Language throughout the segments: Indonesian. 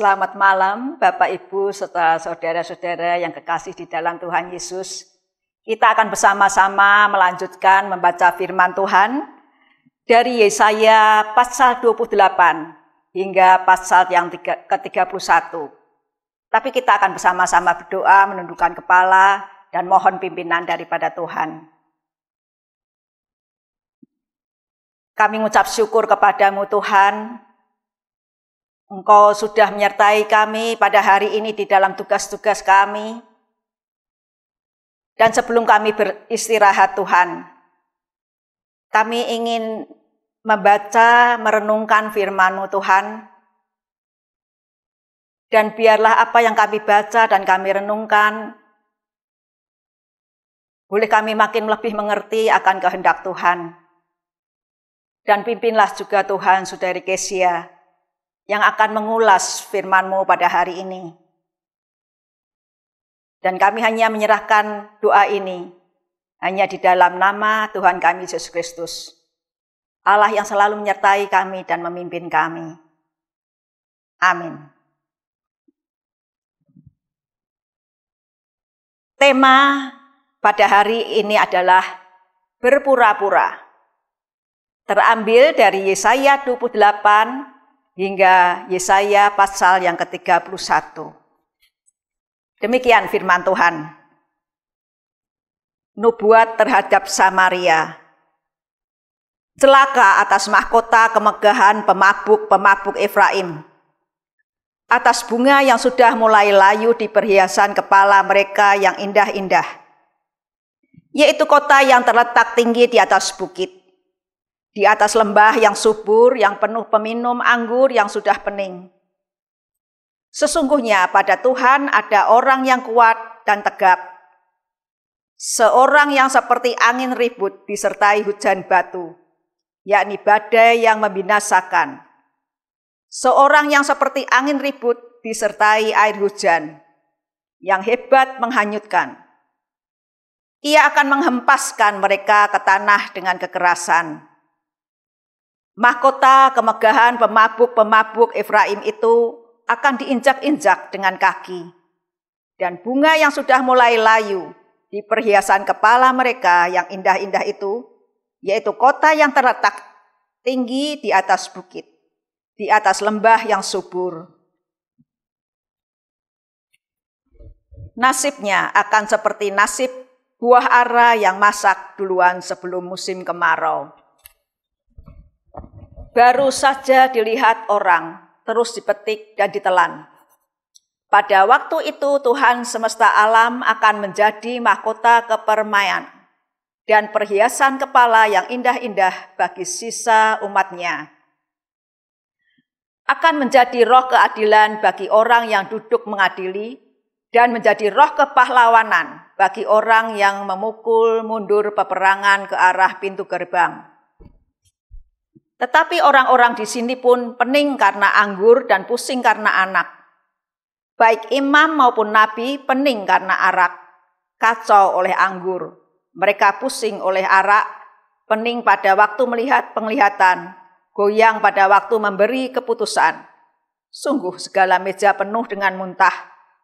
Selamat malam Bapak Ibu serta saudara-saudara yang kekasih di dalam Tuhan Yesus. Kita akan bersama-sama melanjutkan membaca firman Tuhan dari Yesaya pasal 28 hingga pasal yang ke-31. Tapi kita akan bersama-sama berdoa menundukkan kepala dan mohon pimpinan daripada Tuhan. Kami mengucap syukur kepadamu Tuhan Engkau sudah menyertai kami pada hari ini di dalam tugas-tugas kami. Dan sebelum kami beristirahat Tuhan, kami ingin membaca, merenungkan firman-Mu Tuhan. Dan biarlah apa yang kami baca dan kami renungkan, boleh kami makin lebih mengerti akan kehendak Tuhan. Dan pimpinlah juga Tuhan, Saudari Kesia, yang akan mengulas FirmanMu pada hari ini. Dan kami hanya menyerahkan doa ini hanya di dalam nama Tuhan kami Yesus Kristus. Allah yang selalu menyertai kami dan memimpin kami. Amin. Tema pada hari ini adalah berpura-pura. Terambil dari Yesaya 28 hingga Yesaya pasal yang ke-31. Demikian firman Tuhan. Nubuat terhadap Samaria. Celaka atas mahkota kemegahan pemabuk-pemabuk Efraim. Atas bunga yang sudah mulai layu di perhiasan kepala mereka yang indah-indah. Yaitu kota yang terletak tinggi di atas bukit di atas lembah yang subur, yang penuh peminum anggur yang sudah pening. Sesungguhnya pada Tuhan ada orang yang kuat dan tegap. Seorang yang seperti angin ribut disertai hujan batu, yakni badai yang membinasakan. Seorang yang seperti angin ribut disertai air hujan, yang hebat menghanyutkan. Ia akan menghempaskan mereka ke tanah dengan kekerasan. Mahkota kemegahan pemabuk-pemabuk Efraim itu akan diinjak-injak dengan kaki. Dan bunga yang sudah mulai layu di perhiasan kepala mereka yang indah-indah itu, yaitu kota yang terletak tinggi di atas bukit, di atas lembah yang subur. Nasibnya akan seperti nasib buah ara yang masak duluan sebelum musim kemarau baru saja dilihat orang, terus dipetik dan ditelan. Pada waktu itu Tuhan semesta alam akan menjadi mahkota kepermaian dan perhiasan kepala yang indah-indah bagi sisa umatnya. Akan menjadi roh keadilan bagi orang yang duduk mengadili dan menjadi roh kepahlawanan bagi orang yang memukul mundur peperangan ke arah pintu gerbang tetapi orang-orang di sini pun pening karena anggur dan pusing karena anak. Baik imam maupun nabi pening karena arak, kacau oleh anggur. Mereka pusing oleh arak, pening pada waktu melihat penglihatan, goyang pada waktu memberi keputusan. Sungguh segala meja penuh dengan muntah,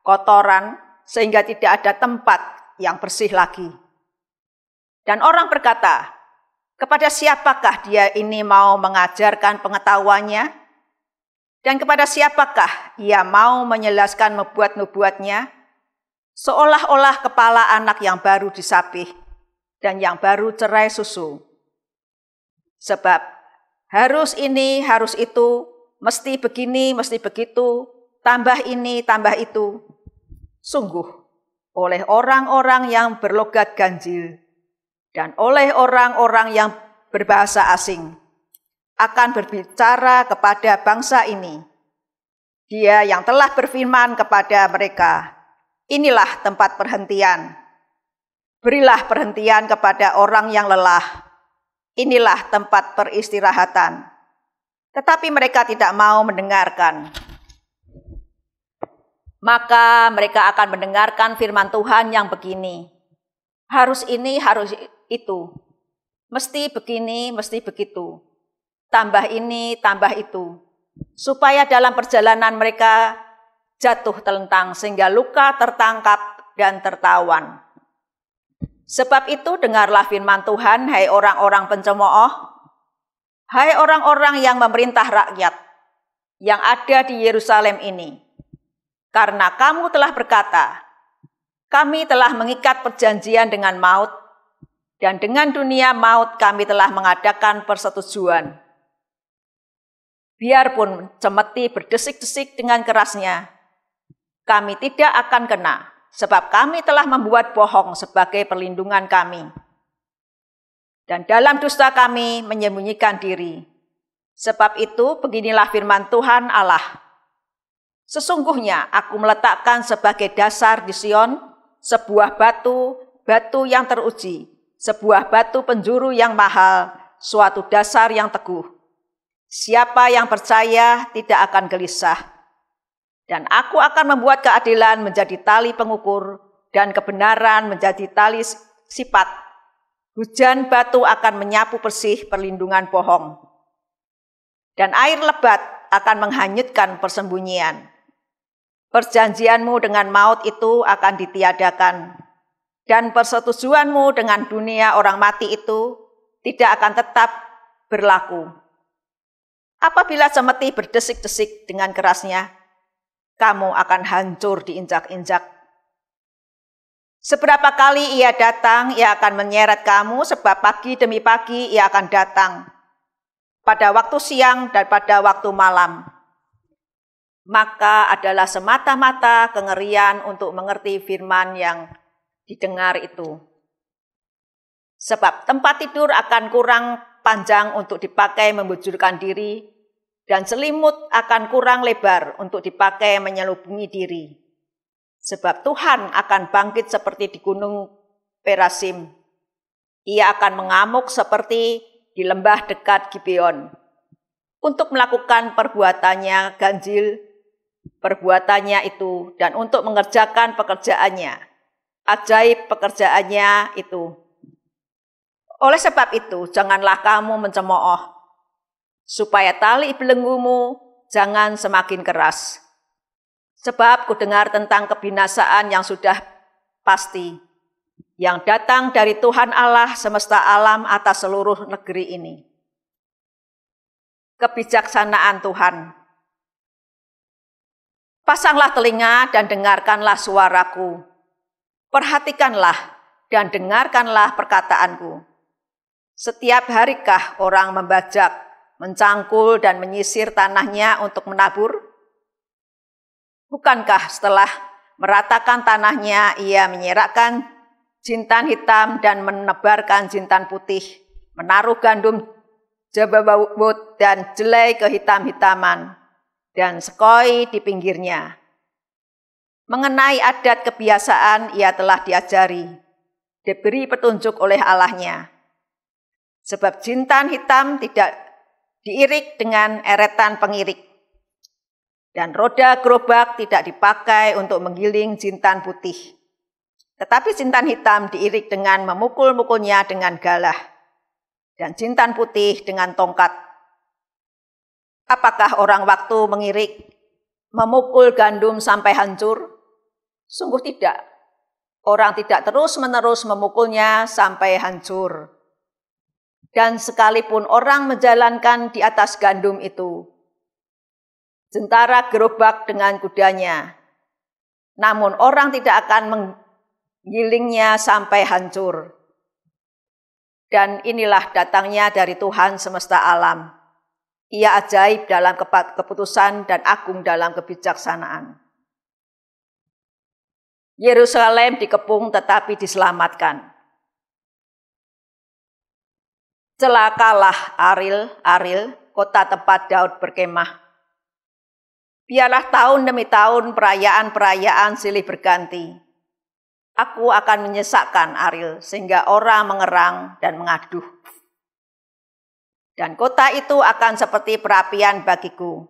kotoran, sehingga tidak ada tempat yang bersih lagi. Dan orang berkata, kepada siapakah dia ini mau mengajarkan pengetahuannya? Dan kepada siapakah ia mau menjelaskan membuat nubuatnya Seolah-olah kepala anak yang baru disapih dan yang baru cerai susu. Sebab harus ini, harus itu, mesti begini, mesti begitu, tambah ini, tambah itu. Sungguh, oleh orang-orang yang berlogat ganjil, dan oleh orang-orang yang berbahasa asing akan berbicara kepada bangsa ini. Dia yang telah berfirman kepada mereka, "Inilah tempat perhentian. Berilah perhentian kepada orang yang lelah. Inilah tempat peristirahatan." Tetapi mereka tidak mau mendengarkan. Maka mereka akan mendengarkan firman Tuhan yang begini: "Harus ini, harus itu. Mesti begini, mesti begitu. Tambah ini, tambah itu. Supaya dalam perjalanan mereka jatuh telentang sehingga luka tertangkap dan tertawan. Sebab itu dengarlah firman Tuhan, hai orang-orang pencemooh, hai orang-orang yang memerintah rakyat yang ada di Yerusalem ini. Karena kamu telah berkata, kami telah mengikat perjanjian dengan maut dan dengan dunia maut kami telah mengadakan persetujuan. Biarpun cemeti berdesik-desik dengan kerasnya, kami tidak akan kena, sebab kami telah membuat bohong sebagai perlindungan kami. Dan dalam dusta kami menyembunyikan diri. Sebab itu beginilah firman Tuhan Allah. Sesungguhnya aku meletakkan sebagai dasar di Sion sebuah batu, batu yang teruji, sebuah batu penjuru yang mahal, suatu dasar yang teguh. Siapa yang percaya tidak akan gelisah. Dan aku akan membuat keadilan menjadi tali pengukur dan kebenaran menjadi tali sifat. Hujan batu akan menyapu bersih perlindungan bohong. Dan air lebat akan menghanyutkan persembunyian. Perjanjianmu dengan maut itu akan ditiadakan dan persetujuanmu dengan dunia orang mati itu tidak akan tetap berlaku. Apabila semeti berdesik-desik dengan kerasnya, kamu akan hancur diinjak-injak. Seberapa kali ia datang, ia akan menyeret kamu, sebab pagi demi pagi ia akan datang. Pada waktu siang dan pada waktu malam. Maka adalah semata-mata kengerian untuk mengerti firman yang didengar itu. Sebab tempat tidur akan kurang panjang untuk dipakai membujurkan diri, dan selimut akan kurang lebar untuk dipakai menyelubungi diri. Sebab Tuhan akan bangkit seperti di gunung Perasim. Ia akan mengamuk seperti di lembah dekat Gibeon. Untuk melakukan perbuatannya ganjil, perbuatannya itu, dan untuk mengerjakan pekerjaannya ajaib pekerjaannya itu. Oleh sebab itu, janganlah kamu mencemooh, supaya tali belenggumu jangan semakin keras. Sebab ku dengar tentang kebinasaan yang sudah pasti, yang datang dari Tuhan Allah semesta alam atas seluruh negeri ini. Kebijaksanaan Tuhan. Pasanglah telinga dan dengarkanlah suaraku Perhatikanlah dan dengarkanlah perkataanku. Setiap harikah orang membajak, mencangkul dan menyisir tanahnya untuk menabur? Bukankah setelah meratakan tanahnya ia menyerakkan jintan hitam dan menebarkan jintan putih, menaruh gandum jababut dan jelai kehitam hitaman dan sekoi di pinggirnya, Mengenai adat kebiasaan ia telah diajari, diberi petunjuk oleh Allahnya. Sebab jintan hitam tidak diirik dengan eretan pengirik. Dan roda gerobak tidak dipakai untuk menggiling jintan putih. Tetapi jintan hitam diirik dengan memukul-mukulnya dengan galah. Dan jintan putih dengan tongkat. Apakah orang waktu mengirik, memukul gandum sampai hancur, Sungguh tidak. Orang tidak terus-menerus memukulnya sampai hancur. Dan sekalipun orang menjalankan di atas gandum itu, jentara gerobak dengan kudanya. Namun orang tidak akan menggilingnya sampai hancur. Dan inilah datangnya dari Tuhan semesta alam. Ia ajaib dalam keputusan dan agung dalam kebijaksanaan. Yerusalem dikepung tetapi diselamatkan. Celakalah Aril, Aril, kota tempat Daud berkemah. Biarlah tahun demi tahun perayaan-perayaan silih berganti. Aku akan menyesakkan Aril sehingga orang mengerang dan mengaduh. Dan kota itu akan seperti perapian bagiku.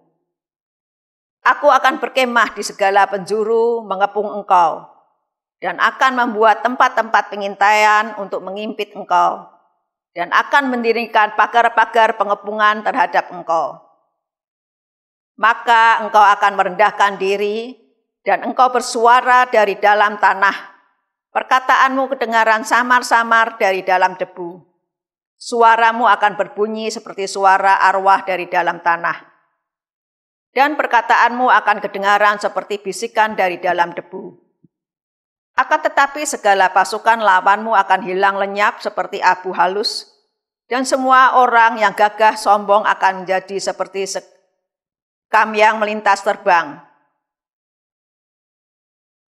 Aku akan berkemah di segala penjuru mengepung engkau dan akan membuat tempat-tempat pengintaian untuk mengimpit engkau dan akan mendirikan pagar-pagar pengepungan terhadap engkau. Maka engkau akan merendahkan diri dan engkau bersuara dari dalam tanah. Perkataanmu kedengaran samar-samar dari dalam debu. Suaramu akan berbunyi seperti suara arwah dari dalam tanah. Dan perkataanmu akan kedengaran seperti bisikan dari dalam debu akan tetapi segala pasukan lawanmu akan hilang lenyap seperti abu halus, dan semua orang yang gagah sombong akan menjadi seperti sekam yang melintas terbang.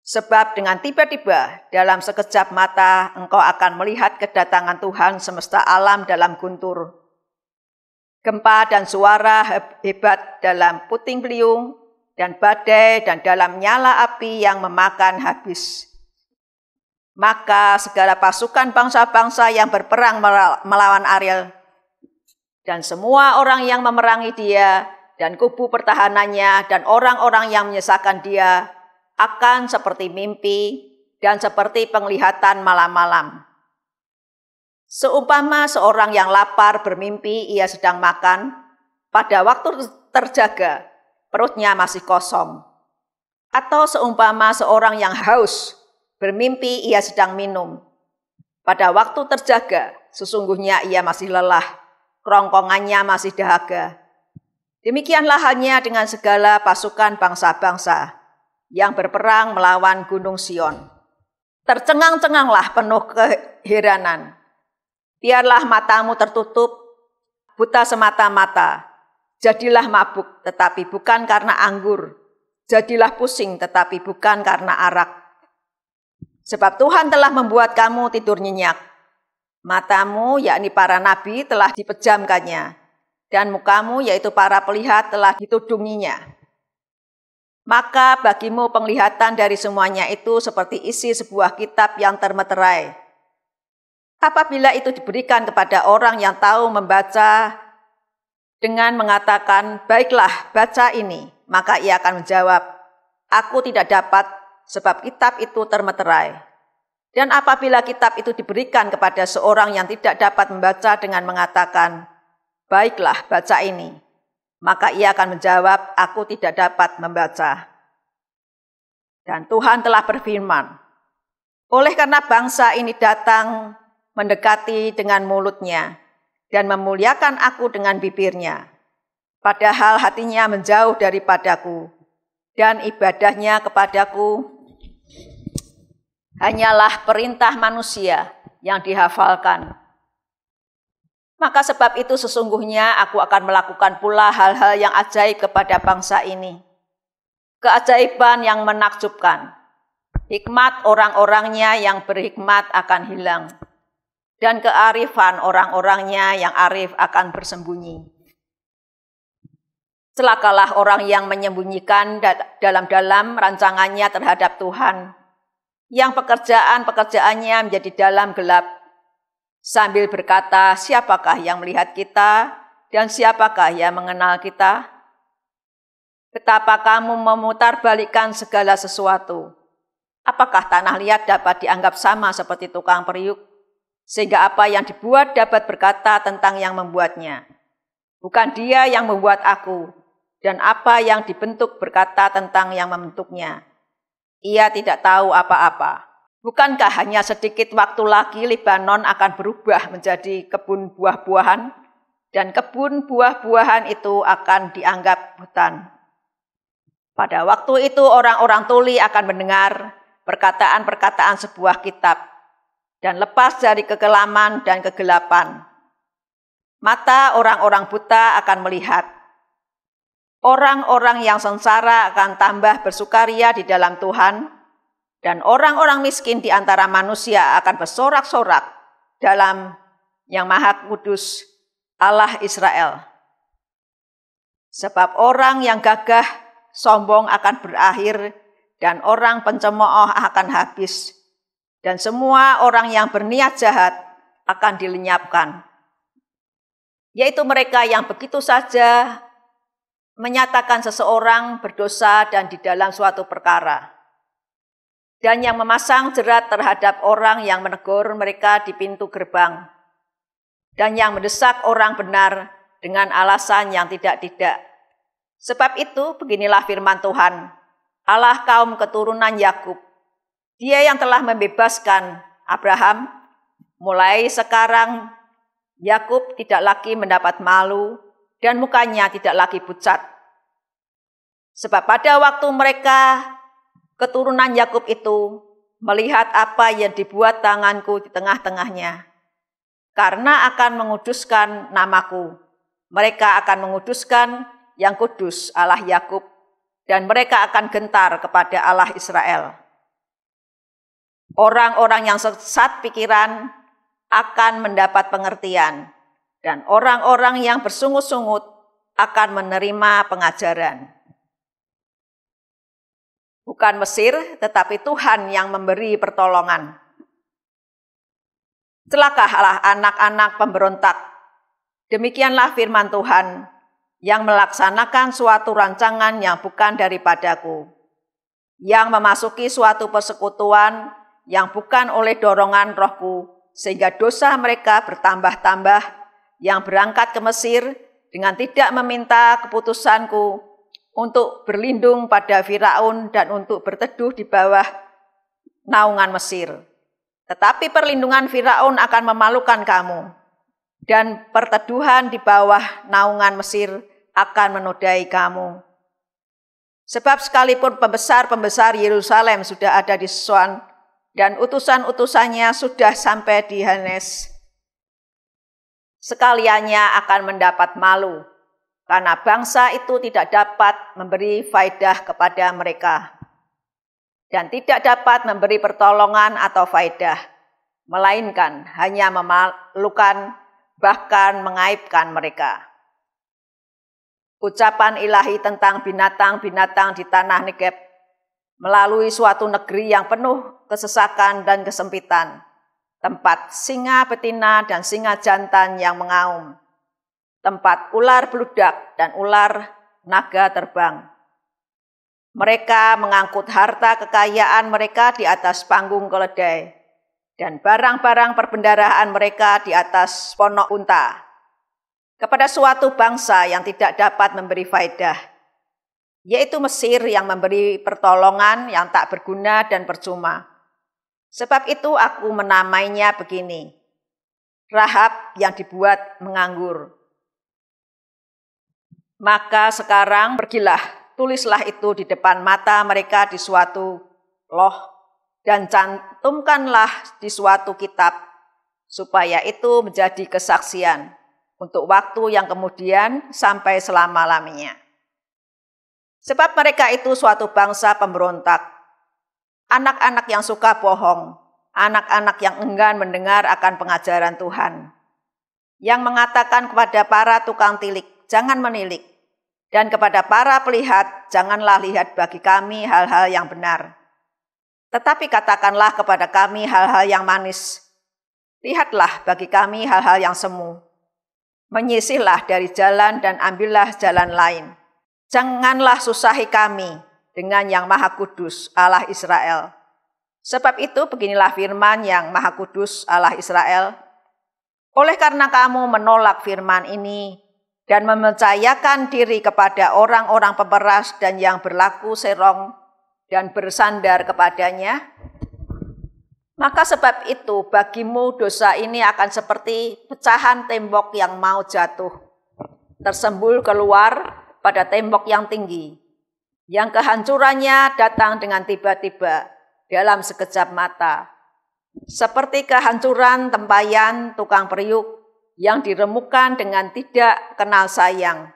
Sebab dengan tiba-tiba dalam sekejap mata engkau akan melihat kedatangan Tuhan semesta alam dalam guntur. Gempa dan suara hebat dalam puting beliung, dan badai dan dalam nyala api yang memakan habis. Maka segala pasukan bangsa-bangsa yang berperang melawan Ariel dan semua orang yang memerangi dia dan kubu pertahanannya dan orang-orang yang menyesakan dia akan seperti mimpi dan seperti penglihatan malam-malam. Seumpama seorang yang lapar bermimpi ia sedang makan, pada waktu terjaga perutnya masih kosong. Atau seumpama seorang yang haus Bermimpi ia sedang minum. Pada waktu terjaga, sesungguhnya ia masih lelah, kerongkongannya masih dahaga. Demikianlah hanya dengan segala pasukan bangsa-bangsa yang berperang melawan Gunung Sion. Tercengang-cenganglah penuh keheranan. Biarlah matamu tertutup, buta semata-mata. Jadilah mabuk, tetapi bukan karena anggur. Jadilah pusing, tetapi bukan karena arak Sebab Tuhan telah membuat kamu tidur nyenyak. Matamu, yakni para nabi, telah dipejamkannya. Dan mukamu, yaitu para pelihat, telah ditudunginya. Maka bagimu penglihatan dari semuanya itu seperti isi sebuah kitab yang termeterai. Apabila itu diberikan kepada orang yang tahu membaca dengan mengatakan, baiklah baca ini, maka ia akan menjawab, aku tidak dapat sebab kitab itu termeterai. Dan apabila kitab itu diberikan kepada seorang yang tidak dapat membaca dengan mengatakan, "Baiklah, baca ini." Maka ia akan menjawab, "Aku tidak dapat membaca." Dan Tuhan telah berfirman, "Oleh karena bangsa ini datang mendekati dengan mulutnya dan memuliakan aku dengan bibirnya, padahal hatinya menjauh daripadaku." dan ibadahnya kepadaku hanyalah perintah manusia yang dihafalkan. Maka sebab itu sesungguhnya aku akan melakukan pula hal-hal yang ajaib kepada bangsa ini. Keajaiban yang menakjubkan. Hikmat orang-orangnya yang berhikmat akan hilang. Dan kearifan orang-orangnya yang arif akan bersembunyi. Celakalah orang yang menyembunyikan dalam-dalam rancangannya terhadap Tuhan yang pekerjaan-pekerjaannya menjadi dalam gelap, sambil berkata, "Siapakah yang melihat kita dan siapakah yang mengenal kita?" Betapa kamu memutarbalikkan segala sesuatu. Apakah tanah liat dapat dianggap sama seperti tukang periuk, sehingga apa yang dibuat dapat berkata tentang yang membuatnya? Bukan dia yang membuat aku, dan apa yang dibentuk berkata tentang yang membentuknya ia tidak tahu apa-apa. Bukankah hanya sedikit waktu lagi Libanon akan berubah menjadi kebun buah-buahan? Dan kebun buah-buahan itu akan dianggap hutan. Pada waktu itu orang-orang tuli akan mendengar perkataan-perkataan sebuah kitab dan lepas dari kegelaman dan kegelapan. Mata orang-orang buta akan melihat Orang-orang yang sengsara akan tambah bersukaria di dalam Tuhan, dan orang-orang miskin di antara manusia akan bersorak-sorak dalam Yang Maha Kudus, Allah Israel. Sebab orang yang gagah, sombong akan berakhir, dan orang pencemooh akan habis, dan semua orang yang berniat jahat akan dilenyapkan. Yaitu mereka yang begitu saja menyatakan seseorang berdosa dan di dalam suatu perkara. Dan yang memasang jerat terhadap orang yang menegur mereka di pintu gerbang. Dan yang mendesak orang benar dengan alasan yang tidak-tidak. Sebab itu beginilah firman Tuhan, Allah kaum keturunan Yakub. Dia yang telah membebaskan Abraham, mulai sekarang Yakub tidak lagi mendapat malu dan mukanya tidak lagi pucat. Sebab pada waktu mereka keturunan Yakub itu melihat apa yang dibuat tanganku di tengah-tengahnya. Karena akan menguduskan namaku. Mereka akan menguduskan yang kudus Allah Yakub dan mereka akan gentar kepada Allah Israel. Orang-orang yang sesat pikiran akan mendapat pengertian dan orang-orang yang bersungut-sungut akan menerima pengajaran. Bukan Mesir, tetapi Tuhan yang memberi pertolongan. Celakalah anak-anak pemberontak. Demikianlah firman Tuhan yang melaksanakan suatu rancangan yang bukan daripadaku, yang memasuki suatu persekutuan yang bukan oleh dorongan rohku, sehingga dosa mereka bertambah-tambah yang berangkat ke Mesir dengan tidak meminta keputusanku untuk berlindung pada Firaun dan untuk berteduh di bawah naungan Mesir. Tetapi perlindungan Firaun akan memalukan kamu, dan perteduhan di bawah naungan Mesir akan menodai kamu. Sebab sekalipun pembesar-pembesar Yerusalem sudah ada di Suan, dan utusan-utusannya sudah sampai di Hanes, sekaliannya akan mendapat malu, karena bangsa itu tidak dapat memberi faidah kepada mereka, dan tidak dapat memberi pertolongan atau faidah, melainkan hanya memalukan, bahkan mengaibkan mereka. Ucapan ilahi tentang binatang-binatang di tanah Negeb melalui suatu negeri yang penuh kesesakan dan kesempitan tempat singa betina dan singa jantan yang mengaum, tempat ular beludak dan ular naga terbang. Mereka mengangkut harta kekayaan mereka di atas panggung keledai, dan barang-barang perbendaraan mereka di atas ponok unta. Kepada suatu bangsa yang tidak dapat memberi faedah, yaitu Mesir yang memberi pertolongan yang tak berguna dan percuma Sebab itu aku menamainya begini. Rahab yang dibuat menganggur. Maka sekarang pergilah, tulislah itu di depan mata mereka di suatu loh dan cantumkanlah di suatu kitab supaya itu menjadi kesaksian untuk waktu yang kemudian sampai selama-lamanya. Sebab mereka itu suatu bangsa pemberontak Anak-anak yang suka bohong, anak-anak yang enggan mendengar akan pengajaran Tuhan, yang mengatakan kepada para tukang tilik, "Jangan menilik," dan kepada para pelihat, "Janganlah lihat bagi kami hal-hal yang benar." Tetapi katakanlah kepada kami hal-hal yang manis. Lihatlah bagi kami hal-hal yang semu. Menyisihlah dari jalan dan ambillah jalan lain. Janganlah susahi kami, dengan yang maha kudus Allah Israel. Sebab itu beginilah firman yang maha kudus Allah Israel. Oleh karena kamu menolak firman ini dan mempercayakan diri kepada orang-orang pemeras dan yang berlaku serong dan bersandar kepadanya, maka sebab itu bagimu dosa ini akan seperti pecahan tembok yang mau jatuh, tersembul keluar pada tembok yang tinggi yang kehancurannya datang dengan tiba-tiba dalam sekejap mata. Seperti kehancuran tempayan tukang periuk yang diremukan dengan tidak kenal sayang,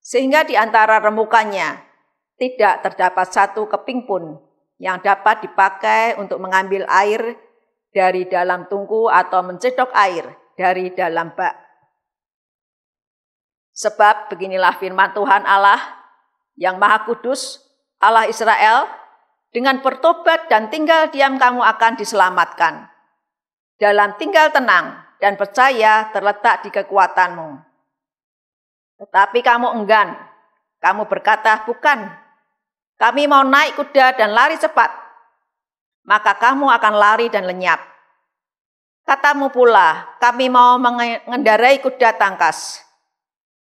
sehingga di antara remukannya tidak terdapat satu keping pun yang dapat dipakai untuk mengambil air dari dalam tungku atau mencedok air dari dalam bak. Sebab beginilah firman Tuhan Allah yang Maha Kudus, Allah Israel, dengan bertobat dan tinggal diam kamu akan diselamatkan. Dalam tinggal tenang dan percaya terletak di kekuatanmu. Tetapi kamu enggan, kamu berkata, bukan, kami mau naik kuda dan lari cepat. Maka kamu akan lari dan lenyap. Katamu pula, kami mau mengendarai kuda tangkas.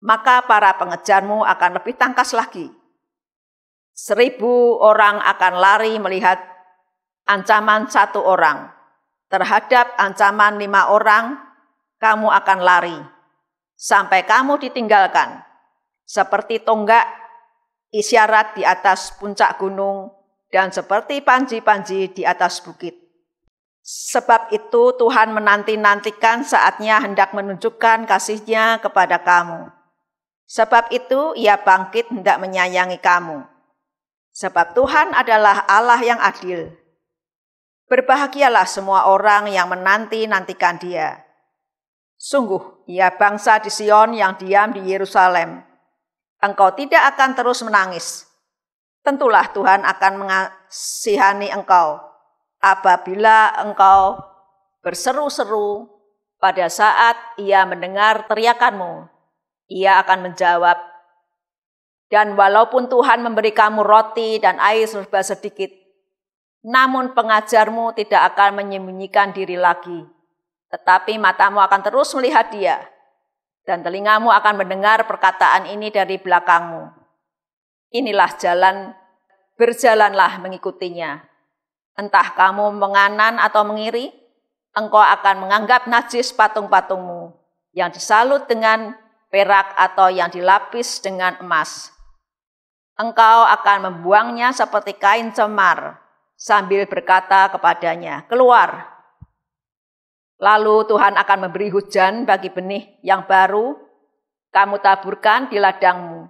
Maka para pengejarmu akan lebih tangkas lagi Seribu orang akan lari melihat ancaman satu orang. Terhadap ancaman lima orang, kamu akan lari. Sampai kamu ditinggalkan. Seperti tonggak, isyarat di atas puncak gunung, dan seperti panji-panji di atas bukit. Sebab itu Tuhan menanti-nantikan saatnya hendak menunjukkan kasihnya kepada kamu. Sebab itu ia bangkit hendak menyayangi kamu Sebab Tuhan adalah Allah yang adil. Berbahagialah semua orang yang menanti-nantikan dia. Sungguh, ia bangsa di Sion yang diam di Yerusalem. Engkau tidak akan terus menangis. Tentulah Tuhan akan mengasihani engkau apabila engkau berseru-seru pada saat ia mendengar teriakanmu. Ia akan menjawab, dan walaupun Tuhan memberi kamu roti dan air serba sedikit, namun pengajarmu tidak akan menyembunyikan diri lagi. Tetapi matamu akan terus melihat dia, dan telingamu akan mendengar perkataan ini dari belakangmu. Inilah jalan, berjalanlah mengikutinya. Entah kamu menganan atau mengiri, engkau akan menganggap najis patung-patungmu yang disalut dengan perak atau yang dilapis dengan emas Engkau akan membuangnya seperti kain cemar, sambil berkata kepadanya, "Keluar." Lalu Tuhan akan memberi hujan bagi benih yang baru kamu taburkan di ladangmu,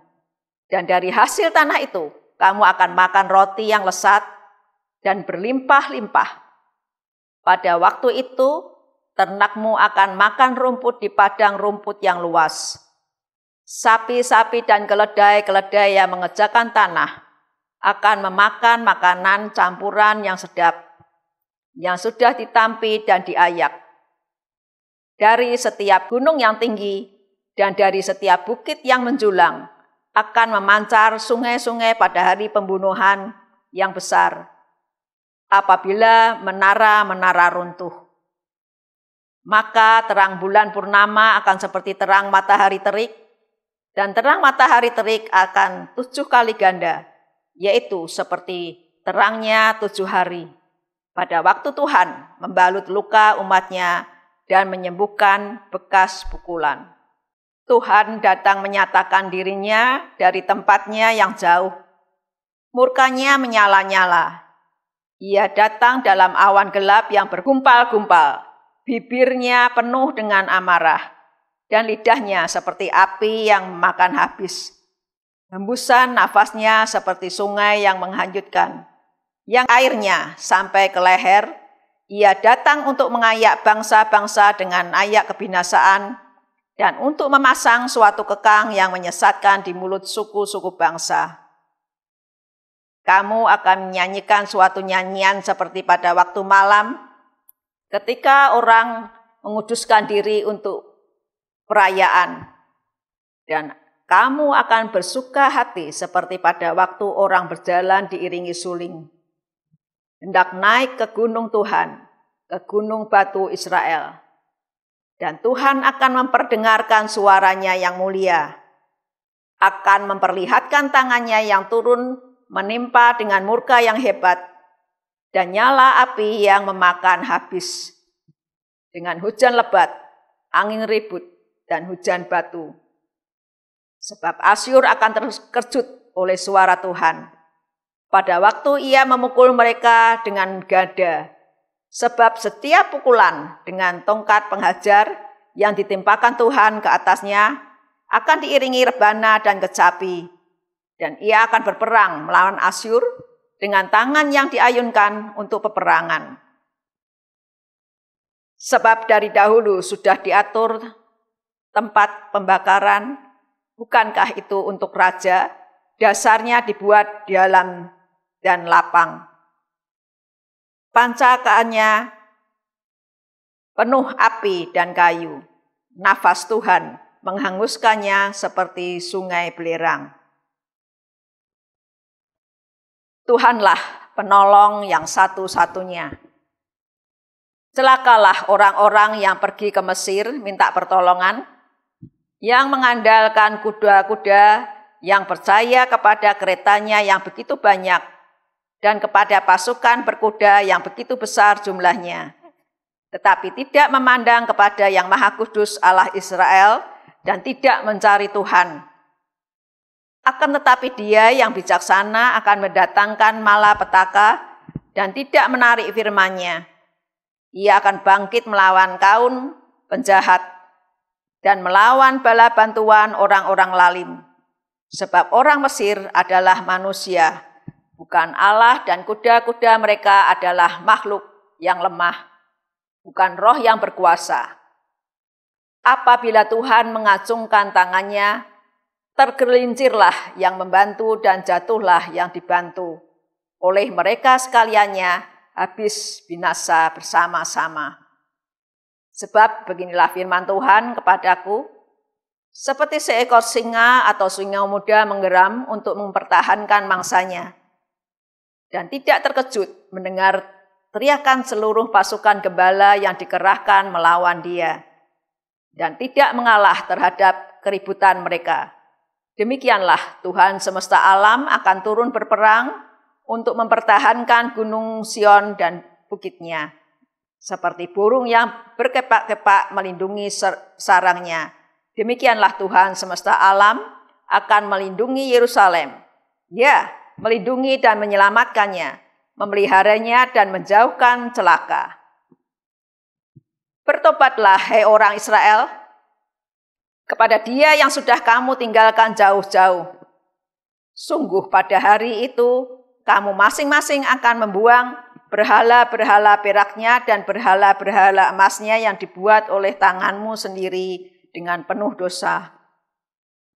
dan dari hasil tanah itu kamu akan makan roti yang lesat dan berlimpah-limpah. Pada waktu itu, ternakmu akan makan rumput di padang rumput yang luas Sapi-sapi dan keledai-keledai yang mengejakan tanah akan memakan makanan campuran yang sedap, yang sudah ditampi dan diayak. Dari setiap gunung yang tinggi dan dari setiap bukit yang menjulang akan memancar sungai-sungai pada hari pembunuhan yang besar apabila menara-menara runtuh. Maka terang bulan purnama akan seperti terang matahari terik dan terang matahari terik akan tujuh kali ganda, yaitu seperti terangnya tujuh hari. Pada waktu Tuhan membalut luka umatnya dan menyembuhkan bekas pukulan. Tuhan datang menyatakan dirinya dari tempatnya yang jauh. Murkanya menyala-nyala. Ia datang dalam awan gelap yang bergumpal-gumpal. Bibirnya penuh dengan amarah dan lidahnya seperti api yang makan habis. Hembusan nafasnya seperti sungai yang menghanjutkan. Yang airnya sampai ke leher, ia datang untuk mengayak bangsa-bangsa dengan ayak kebinasaan dan untuk memasang suatu kekang yang menyesatkan di mulut suku-suku bangsa. Kamu akan menyanyikan suatu nyanyian seperti pada waktu malam, ketika orang menguduskan diri untuk perayaan. Dan kamu akan bersuka hati seperti pada waktu orang berjalan diiringi suling. Hendak naik ke gunung Tuhan, ke gunung batu Israel. Dan Tuhan akan memperdengarkan suaranya yang mulia, akan memperlihatkan tangannya yang turun menimpa dengan murka yang hebat, dan nyala api yang memakan habis. Dengan hujan lebat, angin ribut, dan hujan batu. Sebab Asyur akan terus kerjut oleh suara Tuhan. Pada waktu ia memukul mereka dengan gada. Sebab setiap pukulan dengan tongkat penghajar yang ditimpakan Tuhan ke atasnya akan diiringi rebana dan kecapi. Dan ia akan berperang melawan Asyur dengan tangan yang diayunkan untuk peperangan. Sebab dari dahulu sudah diatur tempat pembakaran, bukankah itu untuk raja? Dasarnya dibuat di dalam dan lapang. Pancakaannya penuh api dan kayu. Nafas Tuhan menghanguskannya seperti sungai belerang. Tuhanlah penolong yang satu-satunya. Celakalah orang-orang yang pergi ke Mesir minta pertolongan yang mengandalkan kuda-kuda, yang percaya kepada keretanya yang begitu banyak, dan kepada pasukan berkuda yang begitu besar jumlahnya. Tetapi tidak memandang kepada Yang Maha Kudus Allah Israel dan tidak mencari Tuhan. Akan tetapi dia yang bijaksana akan mendatangkan malapetaka dan tidak menarik firmannya. Ia akan bangkit melawan kaum penjahat dan melawan bala bantuan orang-orang lalim. Sebab orang Mesir adalah manusia, bukan Allah dan kuda-kuda mereka adalah makhluk yang lemah, bukan roh yang berkuasa. Apabila Tuhan mengacungkan tangannya, tergelincirlah yang membantu dan jatuhlah yang dibantu. Oleh mereka sekaliannya habis binasa bersama-sama. Sebab beginilah firman Tuhan kepadaku, seperti seekor singa atau singa muda menggeram untuk mempertahankan mangsanya. Dan tidak terkejut mendengar teriakan seluruh pasukan gembala yang dikerahkan melawan dia. Dan tidak mengalah terhadap keributan mereka. Demikianlah Tuhan semesta alam akan turun berperang untuk mempertahankan gunung Sion dan bukitnya seperti burung yang berkepak-kepak melindungi sarangnya. Demikianlah Tuhan semesta alam akan melindungi Yerusalem. Ya, melindungi dan menyelamatkannya, memeliharanya dan menjauhkan celaka. Bertobatlah, hei orang Israel, kepada dia yang sudah kamu tinggalkan jauh-jauh. Sungguh pada hari itu, kamu masing-masing akan membuang berhala-berhala peraknya dan berhala-berhala emasnya yang dibuat oleh tanganmu sendiri dengan penuh dosa.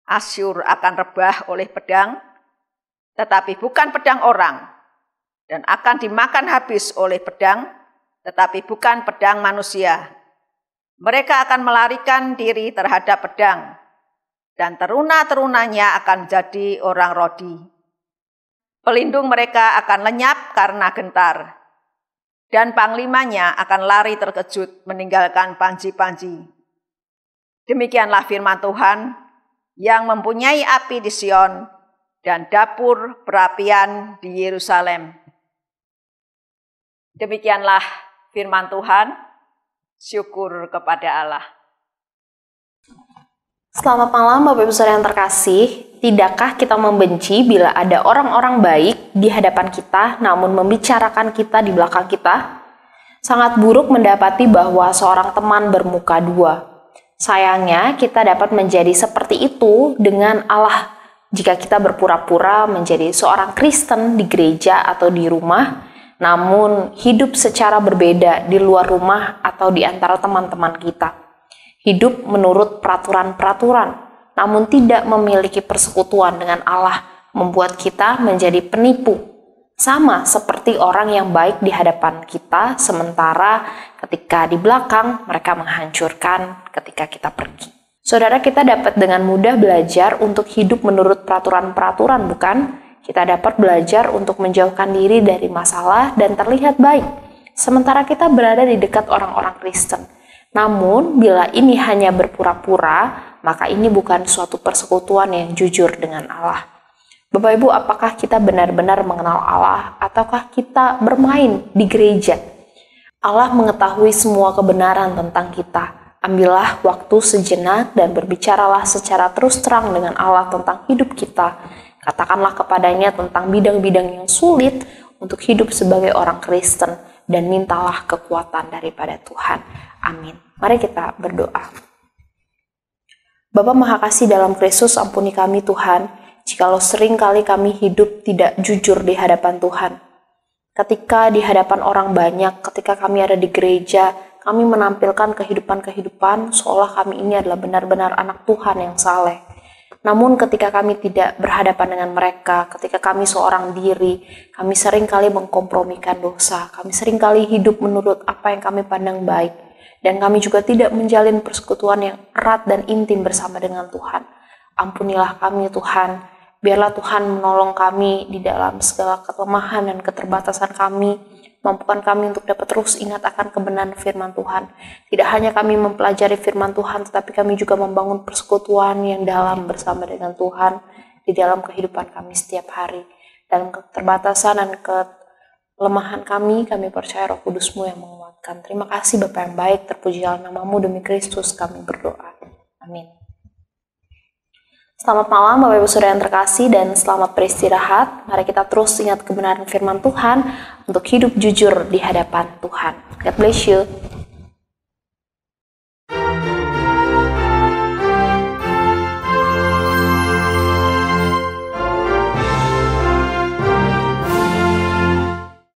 Asyur akan rebah oleh pedang, tetapi bukan pedang orang, dan akan dimakan habis oleh pedang, tetapi bukan pedang manusia. Mereka akan melarikan diri terhadap pedang, dan teruna-terunanya akan menjadi orang rodi. Pelindung mereka akan lenyap karena gentar, dan panglimanya akan lari terkejut meninggalkan panji-panji. Demikianlah firman Tuhan yang mempunyai api di Sion dan dapur perapian di Yerusalem. Demikianlah firman Tuhan, syukur kepada Allah. Selamat malam Bapak Ibu Saudara yang terkasih. Tidakkah kita membenci bila ada orang-orang baik di hadapan kita namun membicarakan kita di belakang kita? Sangat buruk mendapati bahwa seorang teman bermuka dua. Sayangnya, kita dapat menjadi seperti itu dengan Allah jika kita berpura-pura menjadi seorang Kristen di gereja atau di rumah, namun hidup secara berbeda di luar rumah atau di antara teman-teman kita. Hidup menurut peraturan-peraturan namun tidak memiliki persekutuan dengan Allah, membuat kita menjadi penipu. Sama seperti orang yang baik di hadapan kita, sementara ketika di belakang mereka menghancurkan ketika kita pergi. Saudara kita dapat dengan mudah belajar untuk hidup menurut peraturan-peraturan, bukan? Kita dapat belajar untuk menjauhkan diri dari masalah dan terlihat baik, sementara kita berada di dekat orang-orang Kristen. Namun, bila ini hanya berpura-pura, maka ini bukan suatu persekutuan yang jujur dengan Allah. Bapak Ibu, apakah kita benar-benar mengenal Allah ataukah kita bermain di gereja? Allah mengetahui semua kebenaran tentang kita. Ambillah waktu sejenak dan berbicaralah secara terus terang dengan Allah tentang hidup kita. Katakanlah kepadanya tentang bidang-bidang yang sulit untuk hidup sebagai orang Kristen dan mintalah kekuatan daripada Tuhan. Amin. Mari kita berdoa. Bapa Maha Kasih dalam Kristus, ampuni kami Tuhan, jikalau sering kali kami hidup tidak jujur di hadapan Tuhan. Ketika di hadapan orang banyak, ketika kami ada di gereja, kami menampilkan kehidupan-kehidupan seolah kami ini adalah benar-benar anak Tuhan yang saleh. Namun ketika kami tidak berhadapan dengan mereka, ketika kami seorang diri, kami seringkali mengkompromikan dosa, kami seringkali hidup menurut apa yang kami pandang baik. Dan kami juga tidak menjalin persekutuan yang erat dan intim bersama dengan Tuhan. Ampunilah kami Tuhan, biarlah Tuhan menolong kami di dalam segala kelemahan dan keterbatasan kami, mampukan kami untuk dapat terus ingat akan kebenaran firman Tuhan. Tidak hanya kami mempelajari firman Tuhan, tetapi kami juga membangun persekutuan yang dalam bersama dengan Tuhan di dalam kehidupan kami setiap hari. Dalam keterbatasan dan kelemahan kami, kami percaya roh kudusmu yang mengubah Terima kasih Bapak yang baik, terpujilah namamu demi Kristus kami berdoa. Amin. Selamat malam Bapak Ibu Saudara yang terkasih dan selamat beristirahat. Mari kita terus ingat kebenaran firman Tuhan untuk hidup jujur di hadapan Tuhan. God bless you.